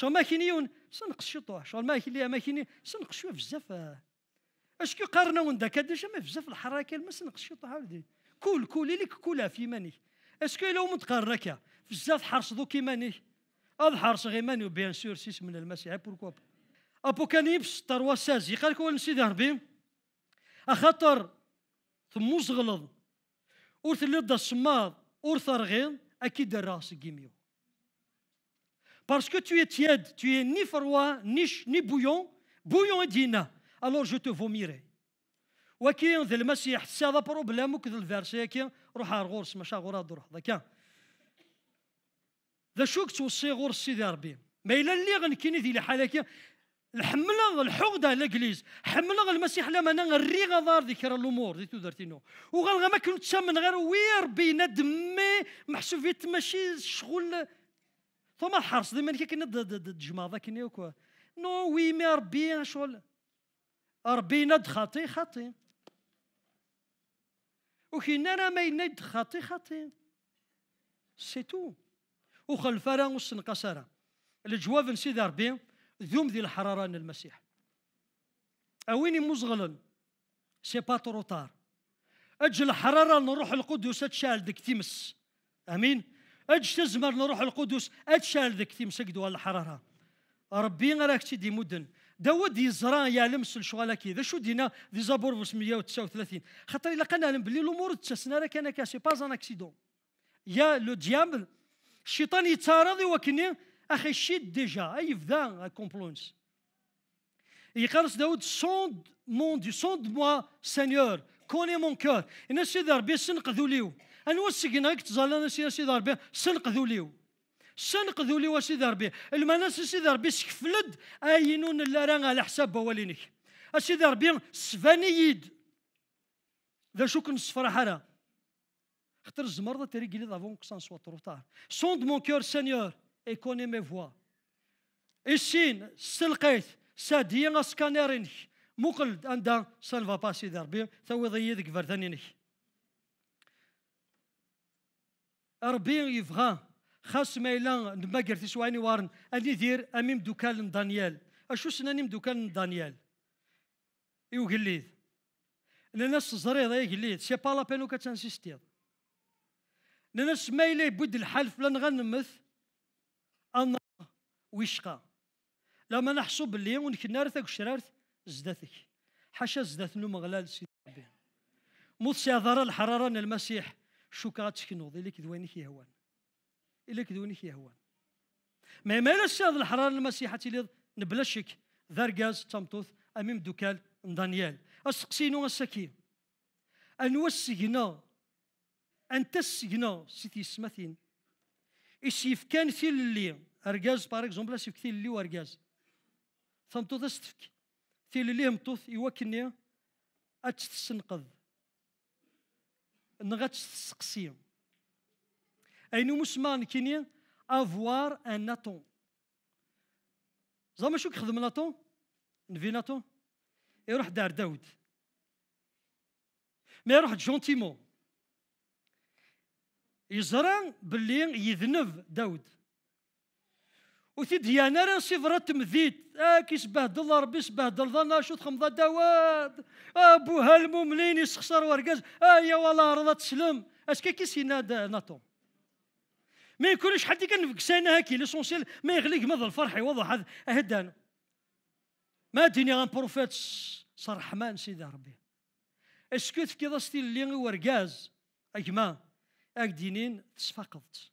شغل ماكين يون سنقص شي طوح شغل ماكين ليها ماكين سنقص شويه بزاف اشكي قارنا وندا ديجا ما بزاف الحركه ما سنقص شي طوح كول كولي لك كولا في ماني اسكو لو متقرك بزاف حرص كي كيماني اض حرص غيماني بيان سور سيس من المسيح بوركوا ابوكاليبس تروا سازي يقال لك سيدي ربي اخطر ثموز غلظ ورث اللي دا الصماض ورث رغيض اكيد الراس قيميو Parce que tu es tiède, tu es ni froid, ni, ni bouillon, bouillon et dina. Alors je te vomirai. وكي ينزل المسيح هذا بروبلام وكذا الفيرس كي روح غورس ماشي غوراد روح ذاك ذا شوك توصي غور سيدي ربي ما إلا اللي غنكيني ذي لحالك الحملة الحقدة لإجليز حملة المسيح لما أنا الريغة ظهر ذكر الأمور ذي تودرتينو وغالغا ما كنت من غير وي ربي ندمي محسوب ماشي شغل فما حرص ديما كنا تجمع كنا وكوا نو وي مي ربي شغل ربي ند خاطي خاطي وكي انا ما يند خاطي خاطي سي تو وخلف راه والسنقاس راه الجواب سيدي ربي ذوم ذي الحراره المسيح اويني مزغلن سي با تروطار اجل الحراره نروح القدس تشال دك تيمس امين اج تزمر نروح القدس اج شالذك تيم ولا الحراره ربي راك تدي مدن داود يزرى يا لمس الشغاله كي ذا شو دينا ذي زابور 139 خاطر الا قال لهم بلي الامور تسنا راك انا كاسي باز ان اكسيدون يا لو ديابل الشيطان يتعرض وكني اخي شيد ديجا اي فدا كومبلونس يقرص داود سوند مون دي سوند موا سينيور كوني مون كور انا سيدي ربي سنقذوا ليو أنوا تزال انا سي سيدي ربي سنقذوا ليو سنقذوا ليو سيدي ربي المناس سيدي ربي سكفلد أينون لا رانا على حساب بوالينك سيدي ربي سفاني يد ذا شو كن صفر حرا خطر الزمر تري قلي دافون كسان سوا تروطار سوند مون كور سينيور ايكوني مي فوا السين سلقيت سادية اسكانيرينك مقلد أندا سالفا سيدي ربي ثوي ضيدك فرثانينك ربي يفغا خاص ما الا ما قرتي شويه وارن اللي يدير اميم دوكال دانيال اشو سناني دوكال دانيال ايو قليد لناس زريضه اي قليد سي با لا بينو كتانسيستيض لناس ما الا يبد الحال فلان غنمث انا ويشقى لما نحسب باللي ونكنا رثك شرارت زداتك حاشا زدات غلال سيدي ربي سي يا الحراره المسيح شوكا دويني الا هو كيهوان دويني كدويني هو ما مالا الشاذ الحرار المسيحة اللي نبلشك ذرقاز تمطوث اميم دوكال دانيال اسقسينو السكي انو السجنا انت السجنا سيتي سمثين السيف كان في اللي ارجاز باغ اكزومبل سيف كثير اللي وارجاز تمطوث استفك في اللي مطوث يوكني اتستنقذ نغتش تسقسيهم اينو مسمان كيني افوار ان ناتون زعما شو كيخدم ناتون نفي ناتون يروح دار داود ما يروح جونتيمون يزرع باللي يذنب داود وتدي ديانا راه سيفرات مذيد اه كي سبهدل ربي سبهدل ظن ناشط خمضه دواد اه المملين يسخسر ورقاز اه يا ولا رضا تسلم اش كي سيناد ناتو ما يكونش حد كنفكس انا هاكي ليسونسيل ما يغليك مضى الفرح يوضح هذا هدانا ما ديني غان بروفيت صرحمان سيدي ربي اسكو تفكي ضاستي اللي ورقاز اجما اك دينين تسفقدت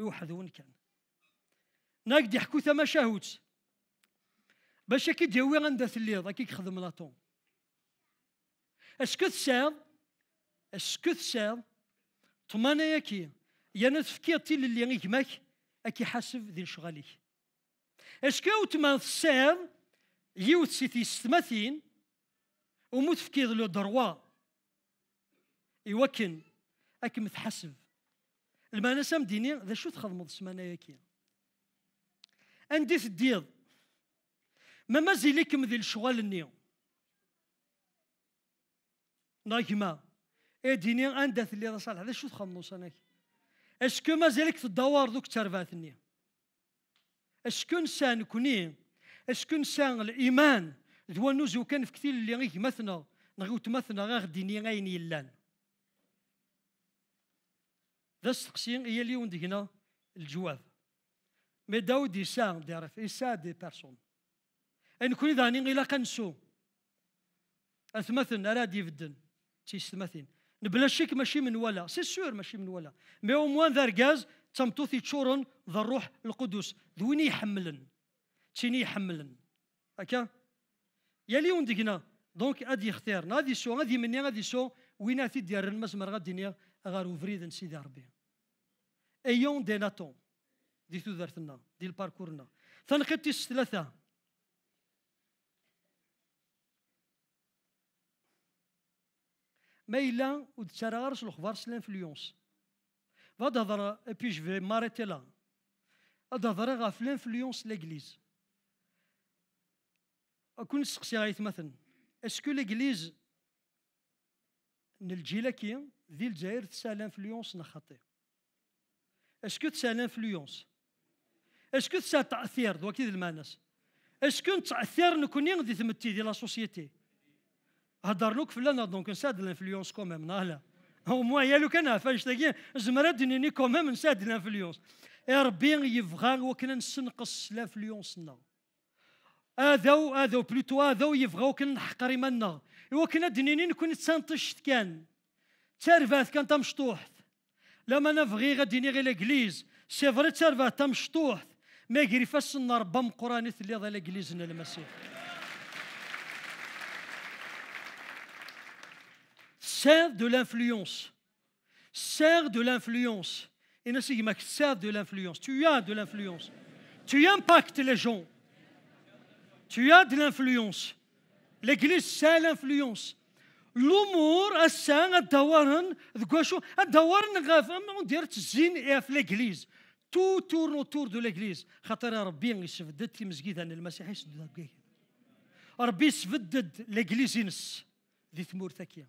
وحدون كان ناك دي حكوثه ما شاهوت باش كي ديوي غندا الليض كي يخدم طون اسكو تساض اسكو تساض طمانا ياكي يا نتفكير تيل اللي غيكماك اكي حاسب ذي شغاليك اسكو تما تساض يوت سيتي ستماثين ومو تفكير لو دروا يوكن اكي متحاسب المانا سام ديني ذا شو تخدمو السمانة ياكي عندي في الديض ما لكم ذي الشغل النيو نايما اديني ديني اللي راه صالح هذا شو تخمنوا صناك أشكو مازالك الدوار ذوك ترفات النيو أشكو نسان كوني اسكو نسان الإيمان ذو نوزو كان في كثير اللي غيك مثنا نغيو تمثنا غير ديني غيني يلان ذا السقسي هي اليوم هنا الجواب مي Daoud, يسا sert il sert des personnes. Et nous connaissons qu'il il a qu'un sou. أثمثن أراد يبدن تيستمثين بلا شك ماشي من ولا سي سور ماشي من ولا مي او موان ذا ركاز تمتوثي تشورن ذا الروح القدس ذوين يحملن تيني يحملن هكا يا ليون ديكنا دونك ادي اختيارنا هادي سو هادي مني هادي سو وين ثي ديال المزمر غادي غار وفريد سيدي ربي ايون دي ناتون دي تودرتنا دي الباركورنا تنقيت ثلاثه ما الا ودتشارا غارش الاخبار سلان في ليونس غاد هضر ابي جو في ماريتي لا غاد هضر غا في ليونس لاجليز اكون سقسي غايت مثلا اسكو لاجليز نلجيلاكي ذي الجزائر تسالان في ليونس نخطي اسكو تسالان في ليونس اسكو تاثير دوكي ديال المانس اسكو تاثير نكوني غادي تمتي ديال لا سوسيتي هضر لك فلان دونك نساد الانفلونس كوميم نهلا او موان يا لو كان فاش تلاقي زمرا ديني كوميم نساد الانفلونس ربي يفغا وكنا نسنقص لافلونسنا هذا اذاو بلوتو هذا يبغاو كنا نحقر ايماننا وكنا دنيني نكون تسانطشت كان تارفات كان تمشطوح لما انا بغي غادي غير لاكليز سي فري تارفات تمشطوح Negrirfassunnar de l'influence. Sert de l'influence. Et ne de l'influence. Tu as de l'influence. Tu impactes les gens. Tu as de l'influence. L'église sert l'influence. L'amour a sang, a d'avoiren, de d'avoiren gafam, on dirait ce de تو تورن تور دو ليغليز خاطر ربي يسفدد المسجد ان المسيح يسدد ربي يسفدد ليغليز ينس دي ثمور ثمورتك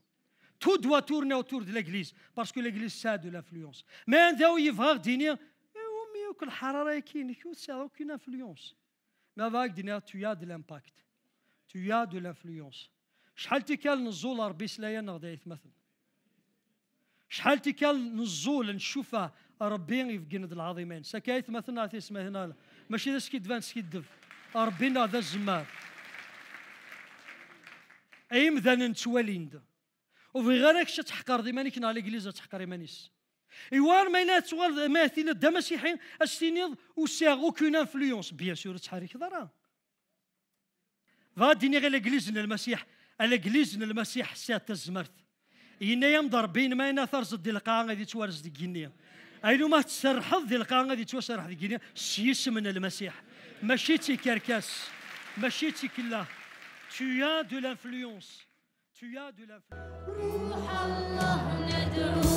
تو دوا تورنا وتور دو ليغليز باسكو ليغليز سا دو لافلونس ان ذاو يفغاغ دينيا ومي وكل حراره كاين كيو سا اوكين انفلونس ما فاك دينيا تو يا دو لامباكت تو يا دو لانفلونس شحال تيكال نزول ربي سلايا نغدا يتمثل شحال تيكال نزول نشوفه ربي يفقند العظيمين سكايت ما مثلنا تسمى هنا ماشي ذا دف ربي ربينا ذا الزمار ايم ذا نتواليند وفي غيرك تحقر ديمانيك على ليغليز تحقر يمانيس ايوان ما ينات سوال ماثيل دا مسيحي استينيض وساغو كون انفلونس بيان سور تحريك ضرا ديني غير ليغليز المسيح الاغليز المسيح سات الزمرت ينا بين ما يناثر زد القاع غادي توارز جنيه اينو ما تسرحض ذي القاعة غادي توسرح ذي كينيا سيس من المسيح مشيتي كركاس مشيتي تي كلا tu as de l'influence tu as روح الله ندعو